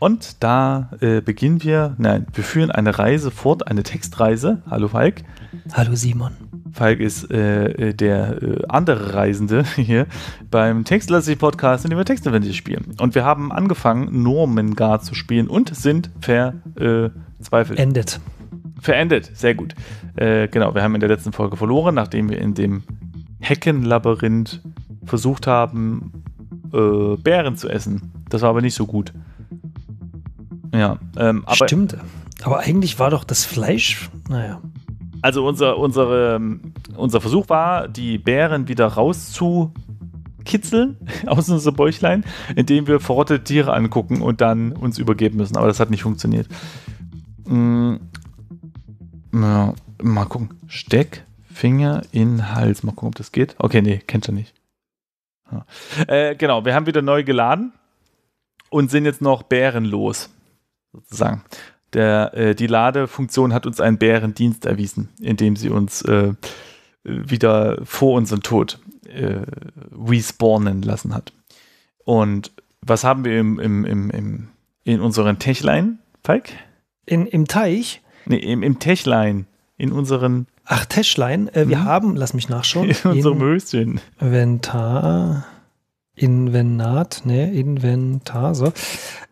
Und da äh, beginnen wir, nein, wir führen eine Reise fort, eine Textreise. Hallo Falk. Hallo Simon. Falk ist äh, äh, der äh, andere Reisende hier beim Textlastig-Podcast, in dem wir Textadventure spielen. Und wir haben angefangen, Normengard zu spielen und sind verzweifelt. Äh, Endet. Verendet, sehr gut. Äh, genau, wir haben in der letzten Folge verloren, nachdem wir in dem Heckenlabyrinth versucht haben, äh, Bären zu essen. Das war aber nicht so gut. Ja, ähm, aber Stimmt, aber eigentlich war doch das Fleisch, naja. Also unser, unsere, unser Versuch war, die Bären wieder rauszukitzeln aus unserem Bäuchlein, indem wir verrottete Tiere angucken und dann uns übergeben müssen. Aber das hat nicht funktioniert. Hm. Mm, ja, mal gucken. Steck Finger in Hals. Mal gucken, ob das geht. Okay, nee, kennt ihr nicht. Ja. Äh, genau, wir haben wieder neu geladen und sind jetzt noch bärenlos. sozusagen. Der, äh, die Ladefunktion hat uns einen Bärendienst erwiesen, indem sie uns äh, wieder vor unserem Tod äh, respawnen lassen hat. Und was haben wir im, im, im, im in unseren Techline, Falk? In, Im Teich? Nee, im, im Techline. In unseren. Ach, Techline. Äh, wir mhm. haben, lass mich nachschauen. In unserem Höschen. Inventar. Invenat, ne, Inventar, so.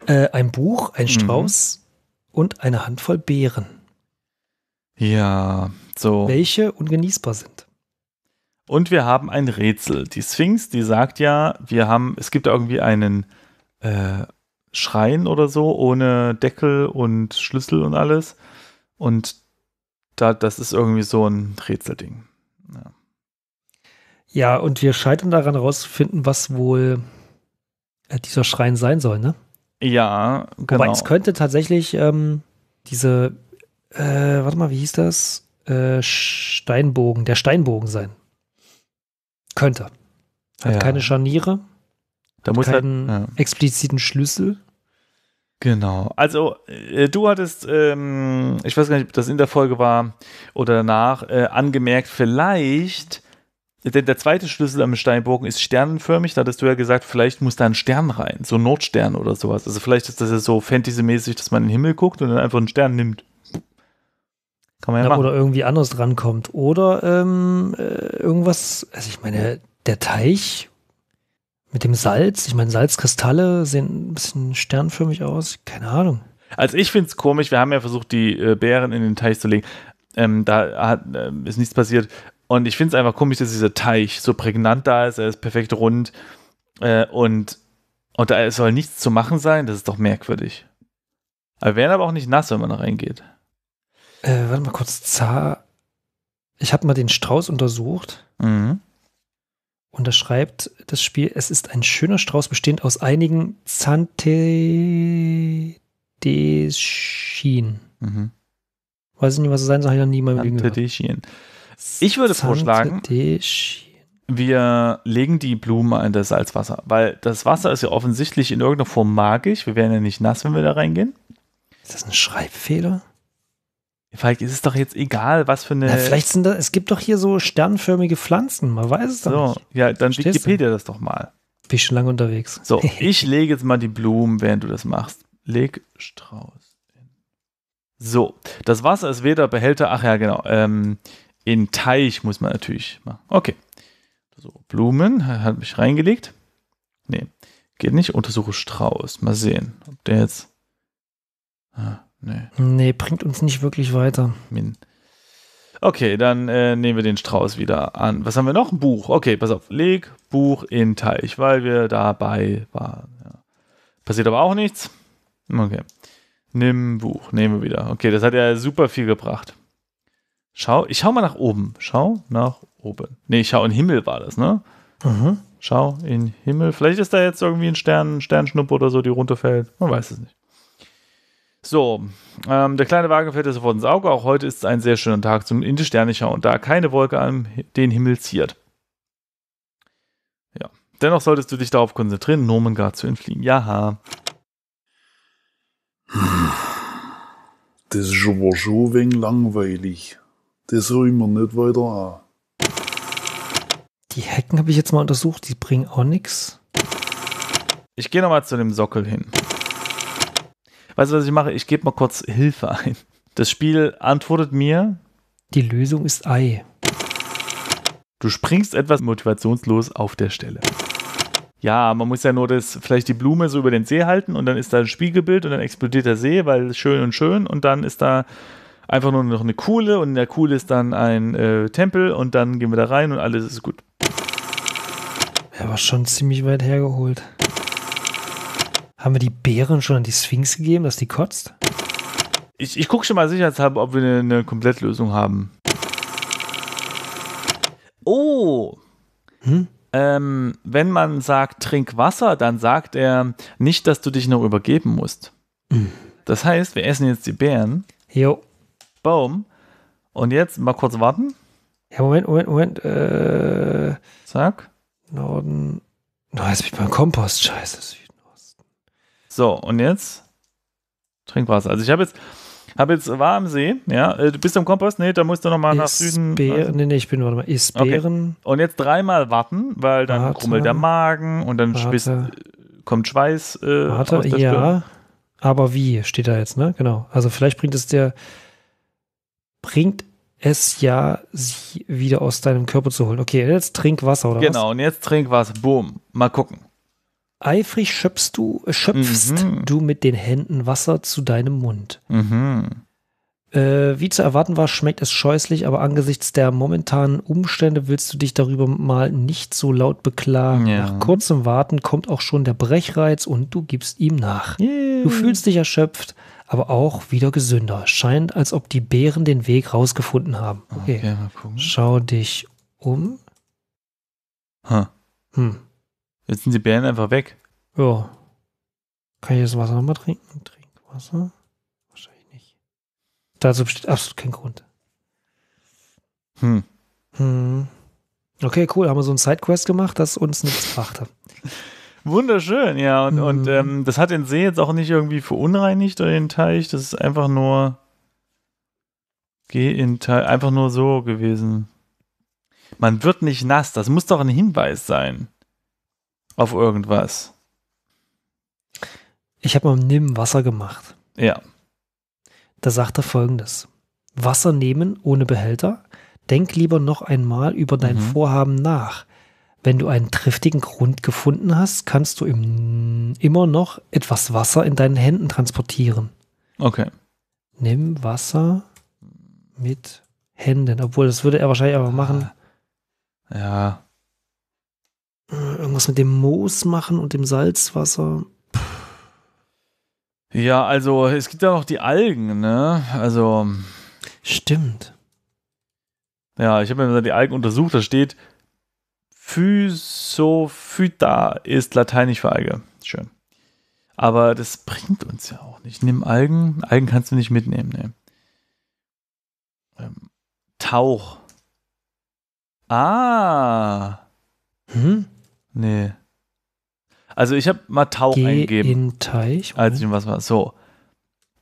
Äh, ein Buch, ein mhm. Strauß. Mhm und eine Handvoll Beeren. Ja, so. Welche ungenießbar sind. Und wir haben ein Rätsel. Die Sphinx, die sagt ja, wir haben, es gibt irgendwie einen äh, Schrein oder so ohne Deckel und Schlüssel und alles. Und da, das ist irgendwie so ein Rätselding. Ja. ja, und wir scheitern daran herauszufinden, was wohl äh, dieser Schrein sein soll, ne? Ja, genau. Wobei es könnte tatsächlich ähm, diese, äh, warte mal, wie hieß das? Äh, Steinbogen, der Steinbogen sein. Könnte. Hat ja. keine Scharniere. Da muss keinen halt, ja. expliziten Schlüssel. Genau. Also äh, du hattest, ähm, ich weiß gar nicht, ob das in der Folge war oder danach, äh, angemerkt, vielleicht denn der zweite Schlüssel am Steinbogen ist sternenförmig. Da hattest du ja gesagt, vielleicht muss da ein Stern rein, so ein Nordstern oder sowas. Also vielleicht ist das ja so fantasymäßig, dass man in den Himmel guckt und dann einfach einen Stern nimmt. Kann man ja, ja machen. Oder irgendwie anders rankommt. Oder ähm, äh, irgendwas, also ich meine, der Teich mit dem Salz. Ich meine, Salzkristalle sehen ein bisschen sternförmig aus. Keine Ahnung. Also ich finde es komisch, wir haben ja versucht, die äh, Bären in den Teich zu legen. Ähm, da hat, äh, ist nichts passiert. Und ich finde es einfach komisch, dass dieser Teich so prägnant da ist. Er ist perfekt rund. Äh, und, und da soll nichts zu machen sein. Das ist doch merkwürdig. Aber werden aber auch nicht nass, wenn man da reingeht. Äh, warte mal kurz. Zar. Ich habe mal den Strauß untersucht. Mhm. Und da schreibt das Spiel, es ist ein schöner Strauß bestehend aus einigen Zantedeschin. Mhm. Weiß ich nicht, was es sein soll, habe ich noch nie mal gehört. Ich würde vorschlagen, wir legen die Blumen in das Salzwasser, weil das Wasser ist ja offensichtlich in irgendeiner Form magisch. Wir werden ja nicht nass, wenn wir da reingehen. Ist das ein Schreibfehler? Falk, ist es doch jetzt egal, was für eine. Na, vielleicht sind da, es gibt doch hier so sternförmige Pflanzen, man weiß es doch so, nicht. Ja, dann Verstehst Wikipedia du? das doch mal. Bin schon lange unterwegs. So, ich lege jetzt mal die Blumen, während du das machst. Leg Strauß So, das Wasser ist weder Behälter, ach ja, genau. Ähm, in Teich muss man natürlich machen. Okay. So, Blumen, hat mich reingelegt. Nee, geht nicht. Untersuche Strauß. Mal sehen, ob der jetzt. Ah, nee. Nee, bringt uns nicht wirklich weiter. Min. Okay, dann äh, nehmen wir den Strauß wieder an. Was haben wir noch? Ein Buch. Okay, pass auf. Leg Buch in Teich, weil wir dabei waren. Ja. Passiert aber auch nichts. Okay. Nimm Buch. Nehmen wir wieder. Okay, das hat ja super viel gebracht. Schau, ich schau mal nach oben. Schau nach oben. Nee, ich schau in den Himmel war das, ne? Mhm. Schau in den Himmel. Vielleicht ist da jetzt irgendwie ein Stern, Sternschnuppe oder so, die runterfällt. Man weiß es nicht. So, ähm, der kleine Wagen fällt dir sofort ins Auge. Auch heute ist es ein sehr schöner Tag zum in die Sterne schauen, da keine Wolke an den Himmel ziert. Ja, dennoch solltest du dich darauf konzentrieren, Nomengard zu entfliehen. Jaha. Hm. Das ist schon wegen langweilig das rühren wir nicht weiter an. Die Hecken habe ich jetzt mal untersucht, die bringen auch nichts. Ich gehe nochmal zu dem Sockel hin. Weißt du, was ich mache? Ich gebe mal kurz Hilfe ein. Das Spiel antwortet mir. Die Lösung ist Ei. Du springst etwas motivationslos auf der Stelle. Ja, man muss ja nur das, vielleicht die Blume so über den See halten und dann ist da ein Spiegelbild und dann explodiert der See, weil schön und schön und dann ist da einfach nur noch eine Kuhle und in der Kuhle ist dann ein äh, Tempel und dann gehen wir da rein und alles ist gut. Er war schon ziemlich weit hergeholt. Haben wir die Bären schon an die Sphinx gegeben, dass die kotzt? Ich, ich gucke schon mal sicherheitshalber, ob wir eine, eine Komplettlösung haben. Oh! Hm? Ähm, wenn man sagt, trink Wasser, dann sagt er nicht, dass du dich noch übergeben musst. Mhm. Das heißt, wir essen jetzt die Bären. Jo. Baum. Und jetzt mal kurz warten. Ja, Moment, Moment, Moment. Äh, Zack. Norden. Oh, jetzt bin ich beim Kompost. Scheiße, Süden, Osten. So, und jetzt Trinkwasser. Also ich habe jetzt, hab jetzt war am See, ja. Äh, du bist am Kompost? Nee, da musst du nochmal nach Süden. Also. Nee, nee, ich bin, warte mal, ist Okay. Und jetzt dreimal warten, weil dann warte. krummelt der Magen und dann spießt, äh, kommt Schweiß äh, warte, aus der ja. Stirn. Aber wie steht da jetzt, ne? Genau. Also vielleicht bringt es der bringt es ja, sie wieder aus deinem Körper zu holen. Okay, jetzt trink Wasser, oder genau, was? Genau, und jetzt trink was. Boom. Mal gucken. Eifrig schöpfst du, äh, schöpfst mhm. du mit den Händen Wasser zu deinem Mund. Mhm. Äh, wie zu erwarten war, schmeckt es scheußlich, aber angesichts der momentanen Umstände willst du dich darüber mal nicht so laut beklagen. Ja. Nach kurzem Warten kommt auch schon der Brechreiz und du gibst ihm nach. Yeah. Du fühlst dich erschöpft, aber auch wieder gesünder. Scheint, als ob die Bären den Weg rausgefunden haben. Ah, okay, okay mal gucken. Schau dich um. Huh. Hm. Jetzt sind die Bären einfach weg. Ja. Kann ich das Wasser nochmal trinken? Trinkwasser? Wahrscheinlich nicht. Dazu besteht absolut kein Grund. Hm. Hm. Okay, cool. Haben wir so einen Sidequest gemacht, das uns nichts brachte. Wunderschön, ja. Und, mhm. und ähm, das hat den See jetzt auch nicht irgendwie verunreinigt oder den Teich. Das ist einfach nur. Geh in Teich. Einfach nur so gewesen. Man wird nicht nass. Das muss doch ein Hinweis sein. Auf irgendwas. Ich habe mal Nimm Wasser gemacht. Ja. Da sagt er folgendes: Wasser nehmen ohne Behälter. Denk lieber noch einmal über dein mhm. Vorhaben nach wenn du einen triftigen Grund gefunden hast, kannst du im, immer noch etwas Wasser in deinen Händen transportieren. Okay. Nimm Wasser mit Händen, obwohl das würde er wahrscheinlich einfach machen. Ah, ja. Irgendwas mit dem Moos machen und dem Salzwasser. Ja, also es gibt ja noch die Algen, ne? Also. Stimmt. Ja, ich habe mir die Algen untersucht, da steht, Physophyta ist lateinisch für Alge. Schön. Aber das bringt uns ja auch nicht. Nimm Algen. Algen kannst du nicht mitnehmen. Nee. Ähm, Tauch. Ah. Hm? Nee. Also ich habe mal Tauch Geh eingegeben. In Teich. Als ich was war. So.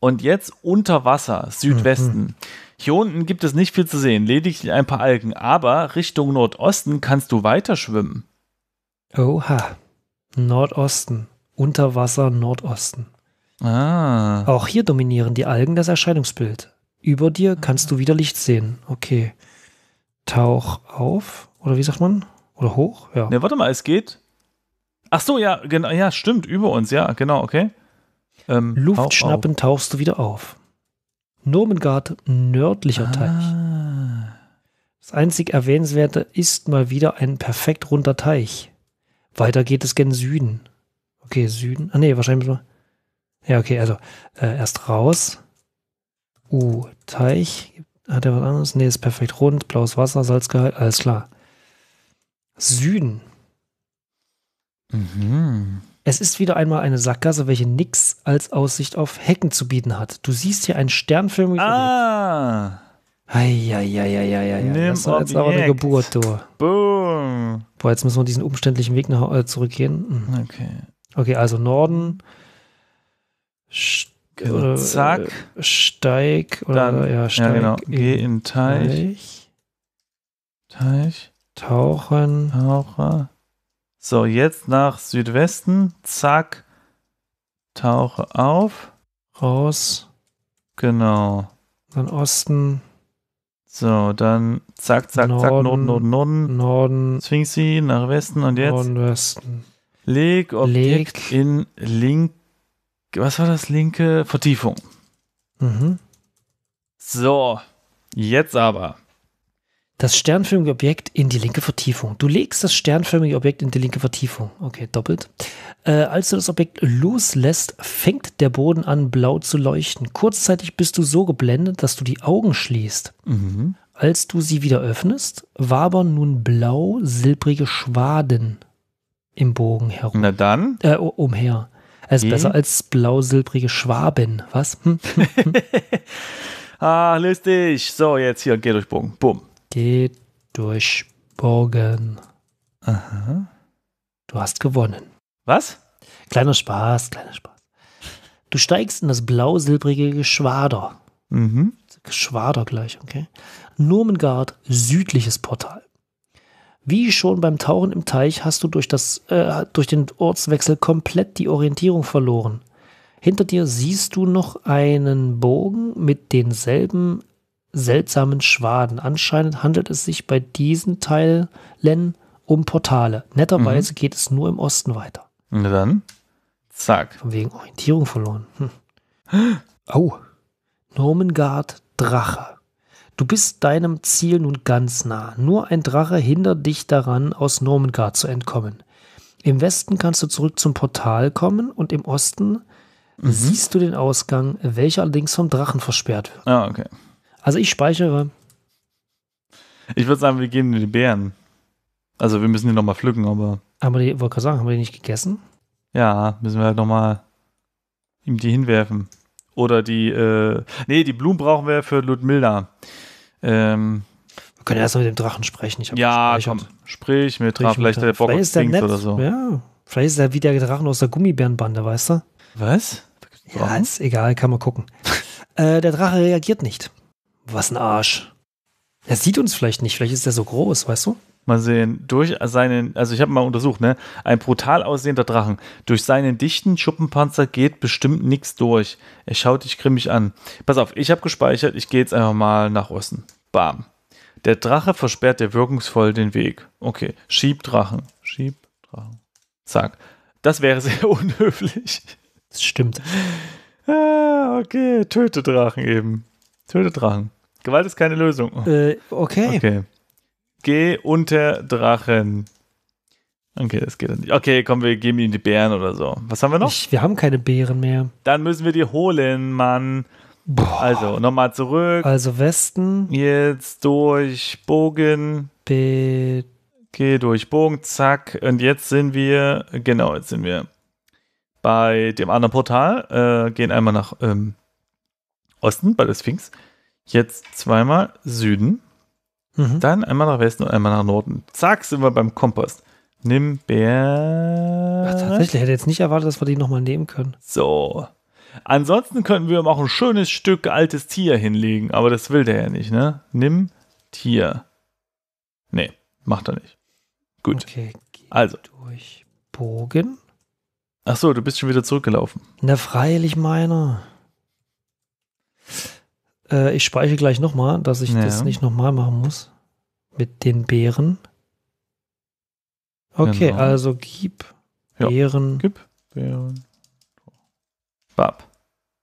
Und jetzt unter Wasser, Südwesten. Mhm. Hier unten gibt es nicht viel zu sehen, lediglich ein paar Algen, aber Richtung Nordosten kannst du weiter schwimmen. Oha. Nordosten. Unterwasser Nordosten. Ah. Auch hier dominieren die Algen das Erscheinungsbild. Über dir kannst du wieder Licht sehen. Okay. Tauch auf, oder wie sagt man? Oder hoch? Ja. Ne, warte mal, es geht. Ach so, ja, genau, ja, stimmt, über uns, ja, genau, okay. Ähm, Luft schnappen, tauchst du wieder auf. Nurmengard nördlicher ah. Teich. Das einzig Erwähnenswerte ist mal wieder ein perfekt runder Teich. Weiter geht es gen Süden. Okay, Süden. Ah, nee, wahrscheinlich. Mal. Ja, okay, also äh, erst raus. Uh, Teich. Hat er was anderes? Nee, ist perfekt rund. Blaues Wasser, Salzgehalt, alles klar. Süden. Mhm. Es ist wieder einmal eine Sackgasse, welche nichts als Aussicht auf Hecken zu bieten hat. Du siehst hier einen Sternfilm. Ah! Eieieiei. Das war jetzt aber eine Geburt, du. Boom. Boah, jetzt müssen wir diesen umständlichen Weg nach, äh, zurückgehen. Mhm. Okay. Okay, also Norden. St oder, Zack. Äh, Steig. Oder, Dann, ja, Steig. Ja, genau. Geh in Teich. Teich. Teich. Tauchen. Taucher. So, jetzt nach Südwesten. Zack. Tauche auf. Raus. Genau. Dann Osten. So, dann zack, zack, Norden, zack, Norden, Norden, Norden. Norden. sie nach Westen und jetzt. Norden, Westen. Leg Objekt Leg. in link. Was war das? Linke Vertiefung. Mhm. So, jetzt aber das sternförmige Objekt in die linke Vertiefung. Du legst das sternförmige Objekt in die linke Vertiefung. Okay, doppelt. Äh, als du das Objekt loslässt, fängt der Boden an, blau zu leuchten. Kurzzeitig bist du so geblendet, dass du die Augen schließt. Mhm. Als du sie wieder öffnest, wabern nun blau silbrige Schwaden im Bogen herum. Na dann? Äh, umher. Es ist besser als blau silbrige Schwaben. Was? Hm? Hm? ah, lustig. So, jetzt hier, geh durch Bogen. Bumm. Geht durch Burgen. Aha. Du hast gewonnen. Was? Kleiner Spaß, kleiner Spaß. Du steigst in das blau-silbrige Geschwader. Mhm. Geschwader gleich, okay. Nurmengard, südliches Portal. Wie schon beim Tauchen im Teich hast du durch, das, äh, durch den Ortswechsel komplett die Orientierung verloren. Hinter dir siehst du noch einen Bogen mit denselben seltsamen Schwaden. Anscheinend handelt es sich bei diesen Teilen um Portale. Netterweise mhm. geht es nur im Osten weiter. Na dann, zack. Von wegen Orientierung verloren. Hm. Oh, Normengard Drache. Du bist deinem Ziel nun ganz nah. Nur ein Drache hindert dich daran, aus Normengard zu entkommen. Im Westen kannst du zurück zum Portal kommen und im Osten mhm. siehst du den Ausgang, welcher allerdings vom Drachen versperrt wird. Ah, okay. Also ich speichere. Ich würde sagen, wir geben die Beeren. Also wir müssen die nochmal pflücken, aber. Haben wir die, wollte gerade sagen, haben wir die nicht gegessen? Ja, müssen wir halt nochmal ihm die hinwerfen. Oder die, äh, nee, die Blumen brauchen wir für Ludmilla. Ähm, wir können erst mal mit dem Drachen sprechen. ja, komm, sprich mit Drachen. Vielleicht der Bock vielleicht ist der nett, oder so. Ja, vielleicht ist er wie der Drachen aus der Gummibärenbande, weißt du? Was? Ja, ist egal, kann man gucken. äh, der Drache reagiert nicht. Was ein Arsch. Er sieht uns vielleicht nicht, vielleicht ist er so groß, weißt du? Mal sehen, durch seinen, also ich habe mal untersucht, ne? Ein brutal aussehender Drachen. Durch seinen dichten Schuppenpanzer geht bestimmt nichts durch. Er schaut dich grimmig an. Pass auf, ich habe gespeichert, ich gehe jetzt einfach mal nach Osten. Bam. Der Drache versperrt dir wirkungsvoll den Weg. Okay, schieb Drachen. Schieb Drachen. Zack. Das wäre sehr unhöflich. Das stimmt. Ah, okay, töte Drachen eben. Töte Drachen. Gewalt ist keine Lösung. Äh, okay. okay. Geh unter Drachen. Okay, das geht dann nicht. Okay, komm, wir geben ihm die Bären oder so. Was haben wir noch? Ich, wir haben keine Bären mehr. Dann müssen wir die holen, Mann. Boah. Also, nochmal zurück. Also Westen. Jetzt durch Bogen. B. Geh durch Bogen, zack. Und jetzt sind wir, genau, jetzt sind wir bei dem anderen Portal. Äh, gehen einmal nach ähm, Osten bei der Sphinx, jetzt zweimal Süden, mhm. dann einmal nach Westen und einmal nach Norden. Zack, sind wir beim Kompost. Nimm Bär. Ach, tatsächlich, hätte jetzt nicht erwartet, dass wir die nochmal nehmen können. So. Ansonsten könnten wir ihm auch ein schönes Stück altes Tier hinlegen, aber das will der ja nicht, ne? Nimm Tier. Nee, macht er nicht. Gut. Okay, also. Durch Bogen. Ach so, du bist schon wieder zurückgelaufen. Na, freilich meiner. Äh, ich speichere gleich nochmal, dass ich ja. das nicht nochmal machen muss. Mit den Bären. Okay, genau. also gib ja. Gib Bären. Bab.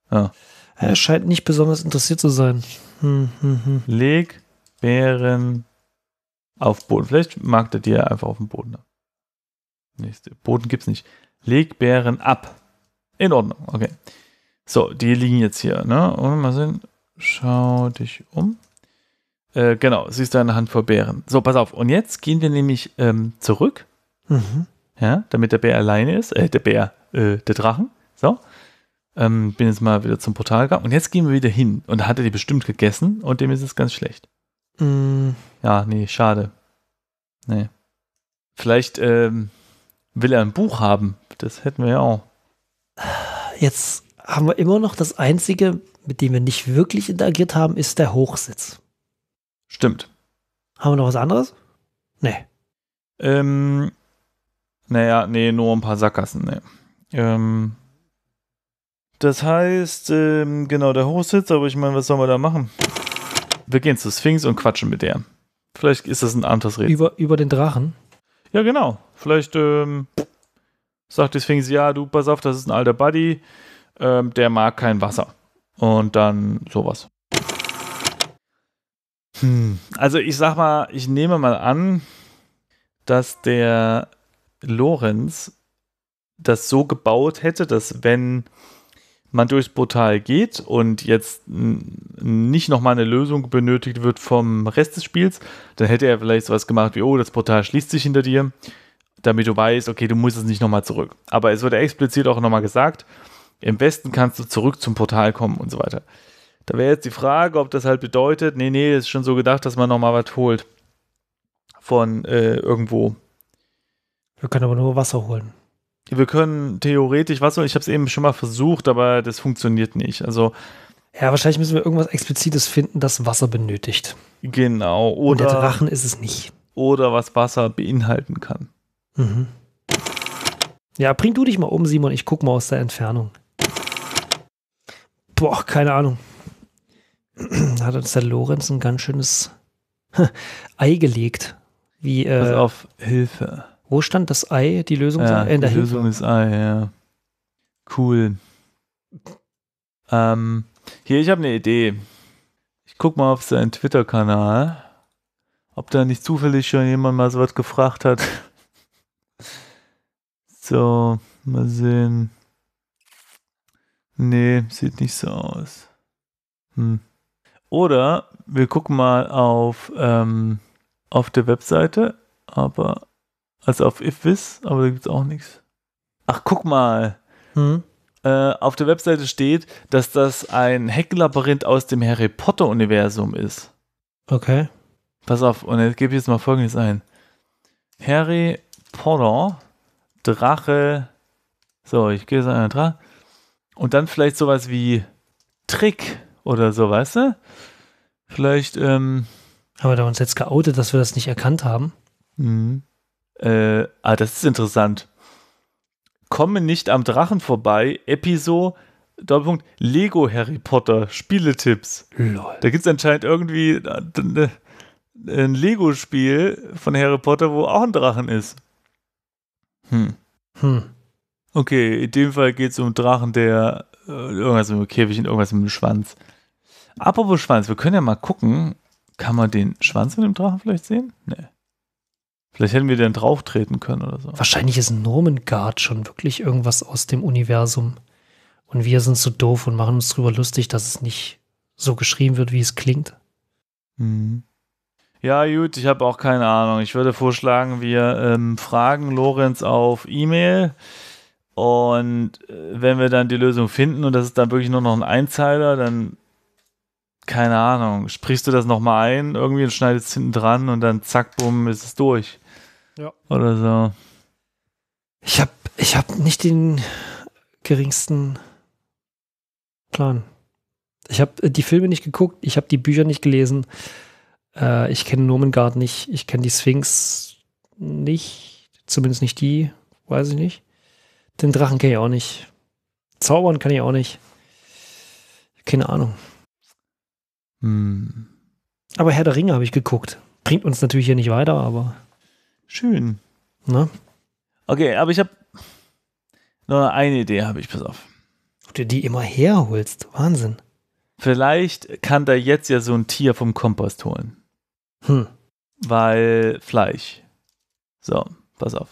Ja. Ah. Er äh, scheint nicht besonders interessiert zu sein. Hm, hm, hm. Leg Bären auf Boden. Vielleicht mag der dir einfach auf den Boden Nächste. Boden gibt's nicht. Leg Bären ab. In Ordnung, okay. So, die liegen jetzt hier, ne? Und mal sehen. Schau dich um. Äh, genau, siehst du eine Hand vor Bären. So, pass auf. Und jetzt gehen wir nämlich ähm, zurück. Mhm. Ja, damit der Bär alleine ist. Äh, der Bär, äh, der Drachen. So. Ähm, bin jetzt mal wieder zum Portal gegangen. Und jetzt gehen wir wieder hin. Und da hat er die bestimmt gegessen und dem ist es ganz schlecht. Mhm. Ja, nee, schade. Nee. Vielleicht ähm, will er ein Buch haben. Das hätten wir ja auch. Jetzt haben wir immer noch das einzige mit dem wir nicht wirklich interagiert haben, ist der Hochsitz. Stimmt. Haben wir noch was anderes? Nee. Ähm, naja, nee, nur ein paar Sackgassen, nee. Ähm, das heißt, ähm, genau, der Hochsitz, aber ich meine, was sollen wir da machen? Wir gehen zur Sphinx und quatschen mit der. Vielleicht ist das ein Abendreden. Über, über den Drachen? Ja, genau. Vielleicht ähm, sagt die Sphinx, ja, du, pass auf, das ist ein alter Buddy, ähm, der mag kein Wasser. Und dann sowas. Hm. Also ich sag mal, ich nehme mal an, dass der Lorenz das so gebaut hätte, dass wenn man durchs Portal geht und jetzt nicht nochmal eine Lösung benötigt wird vom Rest des Spiels, dann hätte er vielleicht sowas gemacht wie, oh, das Portal schließt sich hinter dir, damit du weißt, okay, du musst es nicht nochmal zurück. Aber es wird explizit auch nochmal gesagt, im Westen kannst du zurück zum Portal kommen und so weiter. Da wäre jetzt die Frage, ob das halt bedeutet, nee, nee, ist schon so gedacht, dass man nochmal was holt. Von äh, irgendwo. Wir können aber nur Wasser holen. Wir können theoretisch Wasser, holen. ich habe es eben schon mal versucht, aber das funktioniert nicht. Also. Ja, wahrscheinlich müssen wir irgendwas Explizites finden, das Wasser benötigt. Genau. Oder, Und der Drachen ist es nicht. Oder was Wasser beinhalten kann. Mhm. Ja, bring du dich mal um, Simon. Ich guck mal aus der Entfernung boah, keine Ahnung. Hat uns der Lorenz ein ganz schönes Ei gelegt. Wie, äh, Pass auf, Hilfe. Wo stand das Ei? Die Lösung, ja, äh, die Lösung Hilfe. ist Ei, ja. Cool. Ähm, hier, ich habe eine Idee. Ich guck mal auf seinen Twitter-Kanal, ob da nicht zufällig schon jemand mal so was gefragt hat. so, mal sehen. Nee, sieht nicht so aus. Hm. Oder wir gucken mal auf, ähm, auf der Webseite, aber also auf ifvis, aber da gibt es auch nichts. Ach, guck mal. Hm? Äh, auf der Webseite steht, dass das ein Hecklabyrinth aus dem Harry Potter-Universum ist. Okay. Pass auf, und jetzt gebe ich jetzt mal folgendes ein. Harry Potter, Drache. So, ich gehe jetzt an den Drache. Und dann vielleicht sowas wie Trick oder so, weißt du? Vielleicht. Ähm, haben wir da uns jetzt geoutet, dass wir das nicht erkannt haben? Mhm. Äh, ah, das ist interessant. Komme nicht am Drachen vorbei, Episode. Doppelpunkt Lego Harry Potter Spieletipps. Lol. Da gibt es anscheinend irgendwie äh, äh, ein Lego-Spiel von Harry Potter, wo auch ein Drachen ist. Hm. Hm. Okay, in dem Fall geht es um einen Drachen, der äh, irgendwas mit dem Käfig und irgendwas mit dem Schwanz. Apropos Schwanz, wir können ja mal gucken. Kann man den Schwanz von dem Drachen vielleicht sehen? Nee. Vielleicht hätten wir den drauf treten können oder so. Wahrscheinlich ist Normengard schon wirklich irgendwas aus dem Universum. Und wir sind so doof und machen uns drüber lustig, dass es nicht so geschrieben wird, wie es klingt. Mhm. Ja, gut, ich habe auch keine Ahnung. Ich würde vorschlagen, wir ähm, fragen Lorenz auf E-Mail. Und äh, wenn wir dann die Lösung finden und das ist dann wirklich nur noch ein Einzeiler, dann, keine Ahnung, sprichst du das nochmal ein irgendwie und schneidest es hinten dran und dann zack, bumm, ist es durch. Ja. Oder so. Ich habe ich hab nicht den geringsten Plan. Ich habe äh, die Filme nicht geguckt, ich habe die Bücher nicht gelesen. Äh, ich kenne Nomengard nicht, ich kenne die Sphinx nicht, zumindest nicht die, weiß ich nicht. Den Drachen kann ich auch nicht. Zaubern kann ich auch nicht. Keine Ahnung. Hm. Aber Herr der Ringe habe ich geguckt. Bringt uns natürlich hier nicht weiter, aber. Schön. Ne? Okay, aber ich habe nur eine Idee, habe ich, pass auf. Ob du die immer herholst, Wahnsinn. Vielleicht kann da jetzt ja so ein Tier vom Kompost holen. Hm. Weil Fleisch. So, pass auf.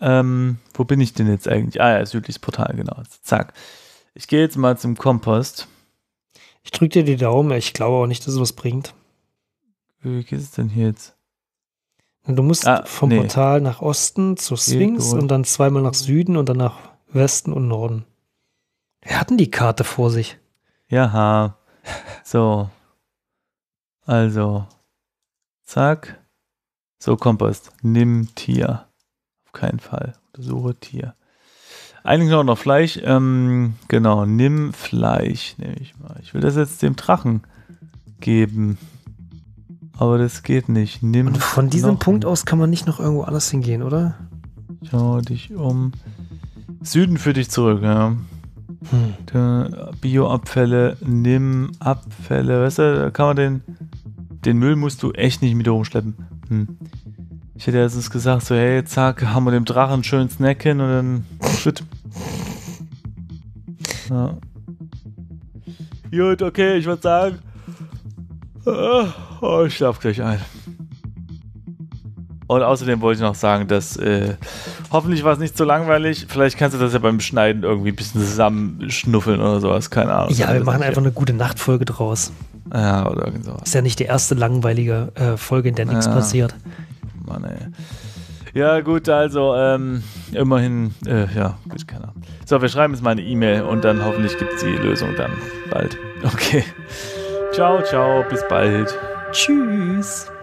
Ähm, wo bin ich denn jetzt eigentlich? Ah ja, südliches Portal, genau. Zack. Ich gehe jetzt mal zum Kompost. Ich drücke dir die Daumen. Ich glaube auch nicht, dass es was bringt. Wie geht es denn hier jetzt? Du musst ah, vom nee. Portal nach Osten zu Sphinx und dann zweimal nach Süden und dann nach Westen und Norden. Wir hatten die Karte vor sich. Ja. So. Also. Zack. So, Kompost. Nimm Tier keinen Fall. Untersuche Tier. Einigen auch noch Fleisch. Ähm, genau, nimm Fleisch, nehme ich mal. Ich will das jetzt dem Drachen geben. Aber das geht nicht. Nimm Und von diesem Punkt aus kann man nicht noch irgendwo anders hingehen, oder? Schau dich um. Süden führt dich zurück, ja. Hm. Bioabfälle, nimm Abfälle, weißt du, da kann man den, den Müll musst du echt nicht mit rumschleppen. Hm. Ich hätte erstens gesagt, so, hey, zack, haben wir dem Drachen einen schönen Snack hin und dann. Shit. Ja. Gut, okay, ich würde sagen. Ah, oh, ich schlaf gleich ein. Und außerdem wollte ich noch sagen, dass äh, hoffentlich war es nicht so langweilig. Vielleicht kannst du das ja beim Schneiden irgendwie ein bisschen zusammenschnuffeln oder sowas. Keine Ahnung. Ja, wir also, machen einfach eine gute Nachtfolge draus. Ja, oder irgendwie sowas. Ist ja nicht die erste langweilige äh, Folge, in der ja. nichts passiert. Mann, ey. Ja, gut, also ähm, immerhin, äh, ja, gut, keine Ahnung. So, wir schreiben jetzt mal eine E-Mail und dann hoffentlich gibt es die Lösung dann bald. Okay. Ciao, ciao, bis bald. Tschüss.